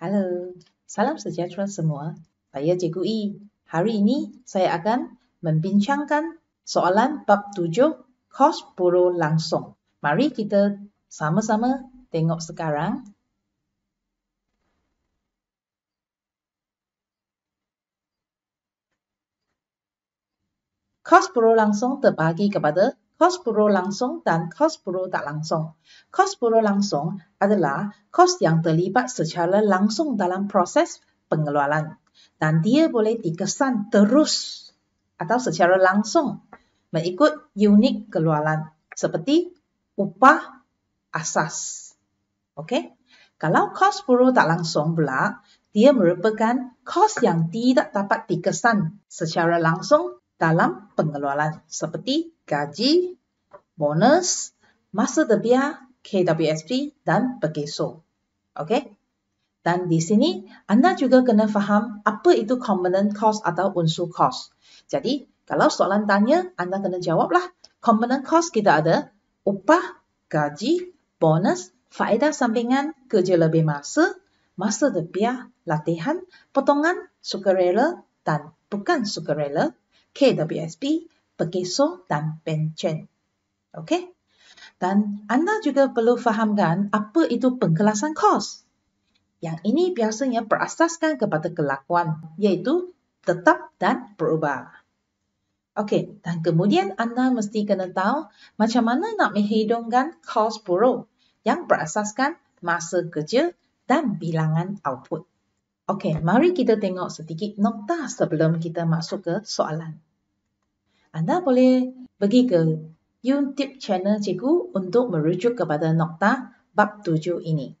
Halo, salam sejahtera semua. Saya Cikgu E. Hari ini saya akan membincangkan soalan bab 7 kos buruh langsung. Mari kita sama-sama tengok sekarang. Kos buruh langsung terbagi kepada kos pro langsung dan kos pro tak langsung. Kos pro langsung adalah kos yang terlibat secara langsung dalam proses pengeluaran dan dia boleh dikesan terus atau secara langsung mengikut unit keluaran seperti upah asas. Okay? Kalau kos pro tak langsung pula, dia merupakan kos yang tidak dapat dikesan secara langsung dalam pengeluaran seperti gaji, Monas, masa debia, KWSP dan Begeso. okay? Dan di sini, anda juga kena faham apa itu component cost atau unsur cost. Jadi, kalau soalan tanya, anda kena jawablah. Component cost kita ada upah, gaji, bonus, faedah sampingan, kerja lebih masa, masa debiah, latihan, potongan, sukarela dan bukan sukarela, KWSP, pekeso dan pencen. Okay, Dan anda juga perlu fahamkan apa itu pengkelasan kos. Yang ini biasanya berasaskan kepada kelakuan iaitu tetap dan berubah. Okey, dan kemudian anda mesti kena tahu macam mana nak menghidungkan kos buruk yang berasaskan masa kerja dan bilangan output. Okey, mari kita tengok sedikit nota sebelum kita masuk ke soalan. Anda boleh pergi ke YouTube channel cikgu untuk merujuk kepada nokta bab tujuh ini.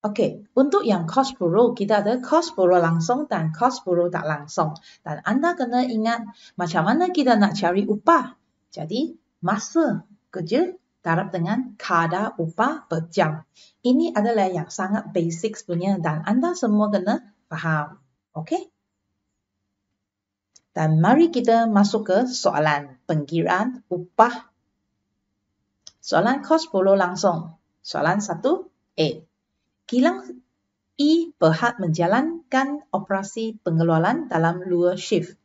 Okey, untuk yang kos bureau, kita ada kos bureau langsung dan kos bureau tak langsung. Dan anda kena ingat macam mana kita nak cari upah. Jadi, masa kerja darab dengan kadar upah per jam. Ini adalah yang sangat basic sebenarnya dan anda semua kena faham. Okey? Dan mari kita masuk ke soalan penggiraan upah. Soalan kos 10 langsung. Soalan 1. A. Kilang E berhak menjalankan operasi pengeluaran dalam dua shift.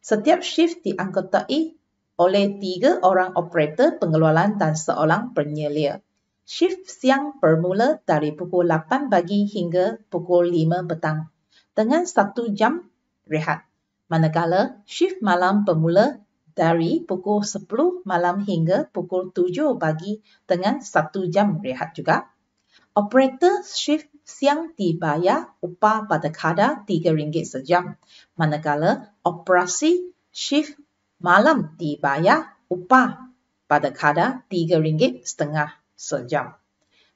Setiap shift dianggotai oleh tiga orang operator pengeluaran dan seorang penyelia. Shift siang bermula dari pukul 8 pagi hingga pukul 5 petang dengan satu jam rehat. Manakala shift malam bermula dari pukul 10 malam hingga pukul 7 pagi dengan 1 jam rehat juga. Operator shift siang dibayar upah pada kadar RM3 sejam. Manakala operasi shift malam dibayar upah pada kadar RM3 setengah sejam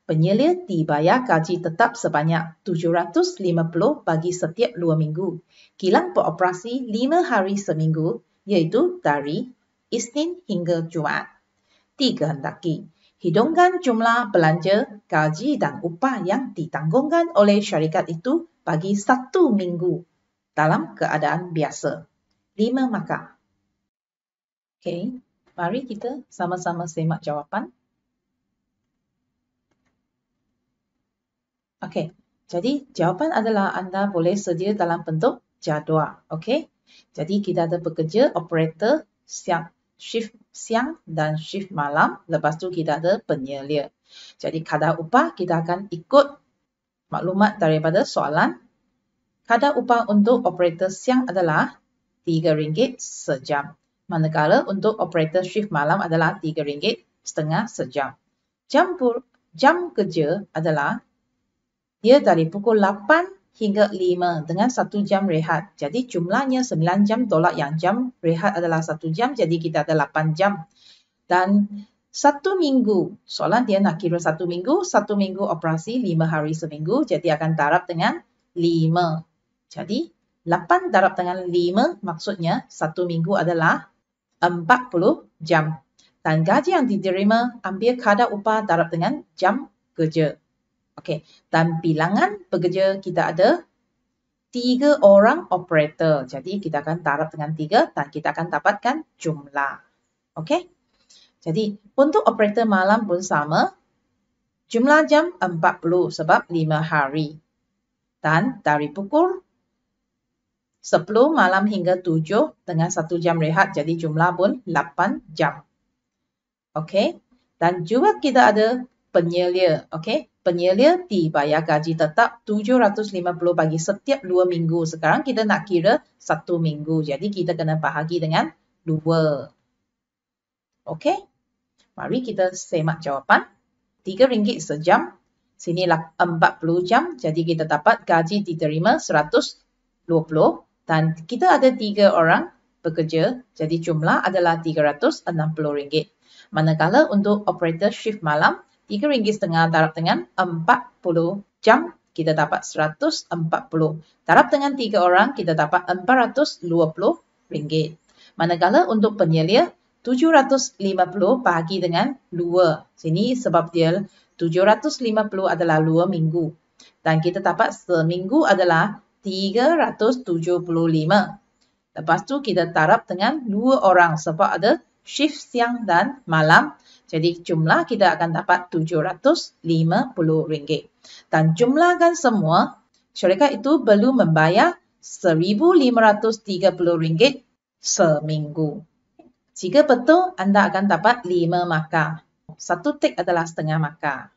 penyelia dibayar gaji tetap sebanyak 750 bagi setiap 2 minggu. Kilang beroperasi 5 hari seminggu iaitu dari Isnin hingga Jumaat. Tiga hendaki, hidungkan jumlah belanja, gaji dan upah yang ditanggungkan oleh syarikat itu bagi satu minggu dalam keadaan biasa. Lima maka. Okay, mari kita sama-sama semak jawapan. Okey, jadi jawapan adalah anda boleh sedia dalam bentuk jadual. Okey, jadi kita ada pekerja operator siap shift siang dan shift malam. Lepas tu kita ada penyelia. Jadi kadar upah kita akan ikut maklumat daripada soalan. Kadar upah untuk operator siang adalah RM3 sejam. Manakala untuk operator shift malam adalah RM3 setengah sejam. Jam, jam kerja adalah ia dari pukul 8 hingga 5 dengan 1 jam rehat. Jadi jumlahnya 9 jam tolak yang jam rehat adalah 1 jam. Jadi kita ada 8 jam. Dan satu minggu, soalan dia nak kira satu minggu, satu minggu operasi lima hari seminggu, jadi akan darab dengan lima. Jadi, lapan darab dengan lima maksudnya satu minggu adalah empat puluh jam. Dan gaji yang diterima ambil kadar upah darab dengan jam kerja. Okey, dan bilangan pekerja kita ada tiga orang operator. Jadi kita akan taraf dengan tiga dan kita akan dapatkan jumlah. Okey, jadi untuk operator malam pun sama. Jumlah jam 40 sebab 5 hari. Dan dari pukul 10 malam hingga 7 dengan 1 jam rehat jadi jumlah pun 8 jam. Okey. Dan juga kita ada penyelia. Okey penyelia dibayar gaji tetap 750 bagi setiap 2 minggu. Sekarang kita nak kira 1 minggu. Jadi kita kena bahagi dengan 2. Okey. Mari kita semak jawapan. RM3 sejam. Sini Sinilah 40 jam. Jadi kita dapat gaji diterima 120 dan kita ada 3 orang bekerja. Jadi jumlah adalah RM360. Manakala untuk operator shift malam, rm ringgit setengah tarap dengan 40 jam kita dapat 140. Tarap dengan 3 orang kita dapat 420 ringgit. Manakala untuk penyelia 750 bahagi dengan 2. Sini sebab dia 750 adalah 2 minggu. Dan kita dapat seminggu adalah 375. Lepas tu kita tarap dengan dua orang sebab ada shift siang dan malam. Jadi jumlah kita akan dapat RM750. Dan jumlahkan semua, syarikat itu perlu membayar RM1,530 seminggu. Jika betul, anda akan dapat 5 maka. Satu tik adalah setengah maka.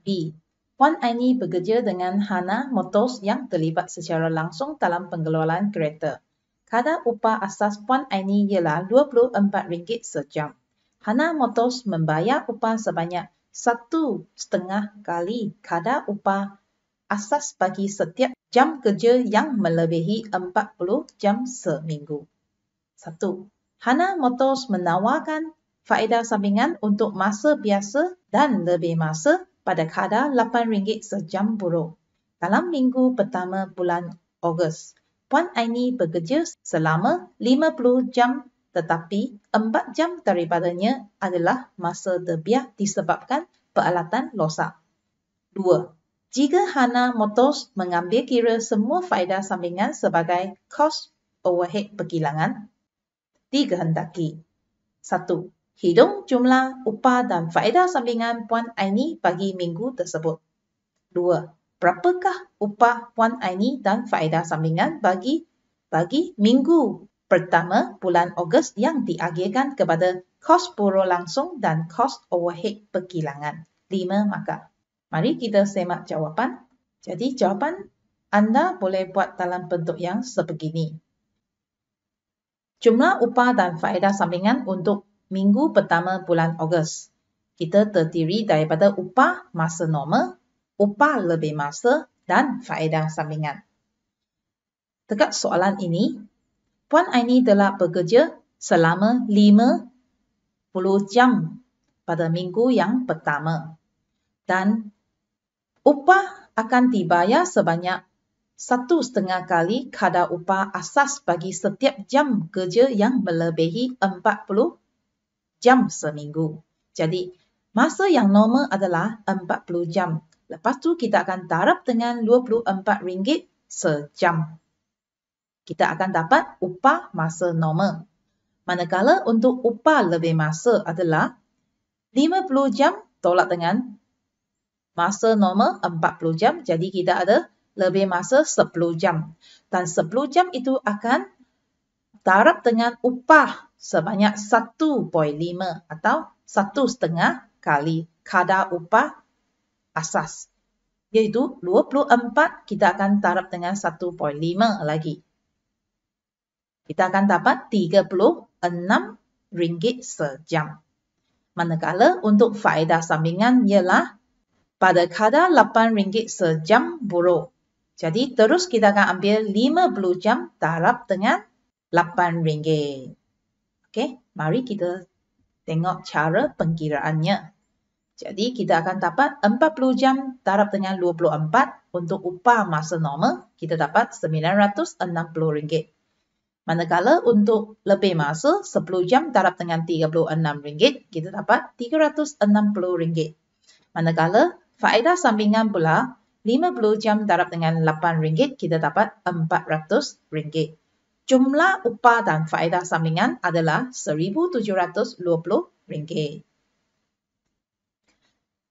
B. Puan Aini bekerja dengan Hana Motors yang terlibat secara langsung dalam pengelolaan kereta. Kadar upah asas Puan Aini ialah RM24 sejam. Hana Motors membayar upah sebanyak satu setengah kali kadar upah asas bagi setiap jam kerja yang melebihi 40 jam seminggu. Satu, Hana Motors menawarkan faedah sampingan untuk masa biasa dan lebih masa pada kadar RM8 sejam buruh. Dalam minggu pertama bulan Ogos, Puan Aini bekerja selama 50 jam tetapi 4 jam daripadanya adalah masa debiah disebabkan peralatan losak. 2. Jika Hana Motors mengambil kira semua faedah sampingan sebagai kos overhead perkilangan, dikehendaki. 1. Hidung jumlah upah dan faedah sampingan Puan Aini bagi minggu tersebut. 2. Berapakah upah Puan Aini dan faedah sampingan bagi bagi minggu pertama bulan Ogos yang diagihkan kepada kos buruh langsung dan kos overhead perkilangan. Lima maka Mari kita semak jawapan. Jadi jawapan anda boleh buat dalam bentuk yang sebegini. Jumlah upah dan faedah sampingan untuk minggu pertama bulan Ogos. Kita terdiri daripada upah masa normal, upah lebih masa dan faedah sampingan. Dekat soalan ini, Puan Aini telah bekerja selama 50 jam pada minggu yang pertama dan upah akan dibayar sebanyak satu setengah kali kadar upah asas bagi setiap jam kerja yang melebihi 40 jam seminggu. Jadi, masa yang normal adalah 40 jam. Lepas tu kita akan tarap dengan rm ringgit sejam kita akan dapat upah masa normal. Manakala untuk upah lebih masa adalah 50 jam tolak dengan masa normal 40 jam. Jadi kita ada lebih masa 10 jam. Dan 10 jam itu akan tarap dengan upah sebanyak 1.5 atau 1.5 kali kadar upah asas. Iaitu 24 kita akan tarap dengan 1.5 lagi kita akan dapat 36 ringgit sejam. Manakala untuk faedah sampingan ialah pada kadar 8 ringgit sejam buruk. Jadi terus kita akan ambil 50 jam darab dengan RM8. Okey, mari kita tengok cara pengkiraannya. Jadi kita akan dapat 40 jam darab dengan 24 untuk upah masa normal kita dapat rm ringgit. Manakala untuk lebih masa 10 jam darab dengan RM36, kita dapat RM360. Manakala faedah sampingan pula 50 jam darab dengan RM8, kita dapat RM400. Jumlah upah dan faedah sampingan adalah RM1,720.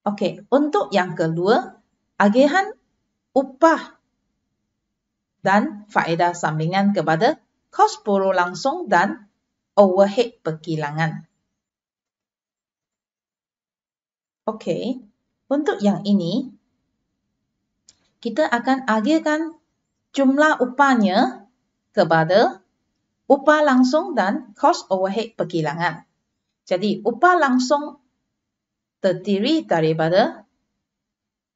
Okey, untuk yang kedua, agihan upah dan faedah sampingan kepada kos boro langsung dan overhead perkilangan. Oke, okay. untuk yang ini, kita akan agihkan jumlah upahnya kepada upah langsung dan kos overhead perkilangan. Jadi, upah langsung terdiri daripada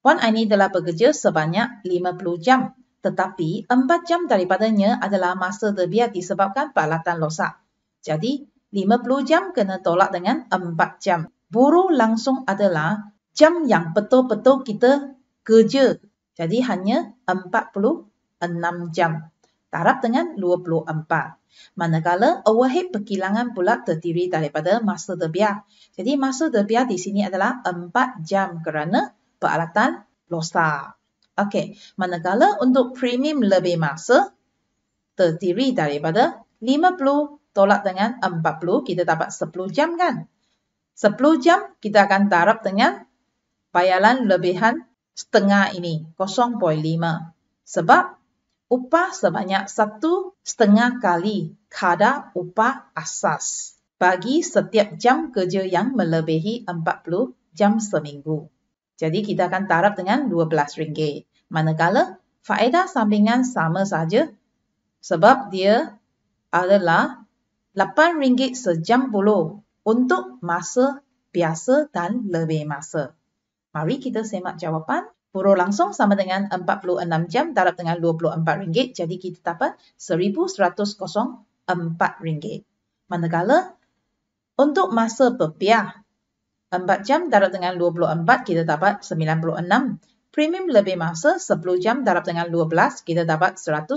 Puan Aini telah bekerja sebanyak 50 jam tetapi empat jam daripadanya adalah masa terbiar disebabkan peralatan losak. Jadi, 50 jam kena tolak dengan empat jam. Buruh langsung adalah jam yang betul-betul kita kerja. Jadi, hanya 46 jam. Darab dengan 24. Manakala overhead perkilangan pula terdiri daripada masa terbiar. Jadi, masa terbiar di sini adalah empat jam kerana peralatan losak. Okey, manakala untuk premium lebih masa terdiri daripada 50 tolak dengan 40 kita dapat 10 jam kan? 10 jam kita akan darab dengan bayaran lebihan setengah ini 0.5 sebab upah sebanyak satu setengah kali kadar upah asas bagi setiap jam kerja yang melebihi 40 jam seminggu. Jadi kita akan tarap dengan RM12. Manakala faedah sampingan sama saja sebab dia adalah RM8 sejam puluh untuk masa biasa dan lebih masa. Mari kita semak jawapan. Buruh langsung sama dengan 46 jam tarap dengan RM24. Jadi kita dapat RM1,104. Manakala untuk masa berpiah 4 jam darab dengan 24 kita dapat 96. Premium lebih masa 10 jam darab dengan 12 kita dapat rm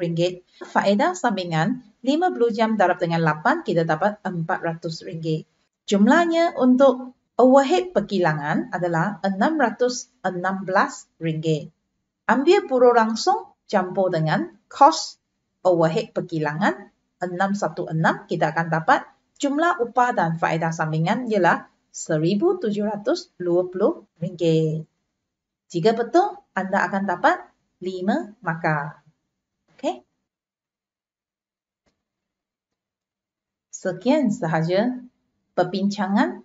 ringgit. Faedah sampingan 50 jam darab dengan 8 kita dapat rm ringgit. Jumlahnya untuk overhead perkilangan adalah rm ringgit. Ambil buruh langsung campur dengan cost overhead perkilangan 616 kita akan dapat jumlah upah dan faedah sampingan ialah 1720 ringgit. Jika betul, anda akan dapat 5 maka, okay? Sekian sahaja perbincangan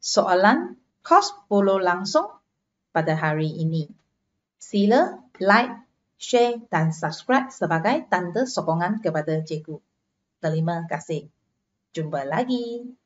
soalan kos polo langsung pada hari ini. Sila like, share dan subscribe sebagai tanda sokongan kepada cikgu. Terima kasih. Jumpa lagi.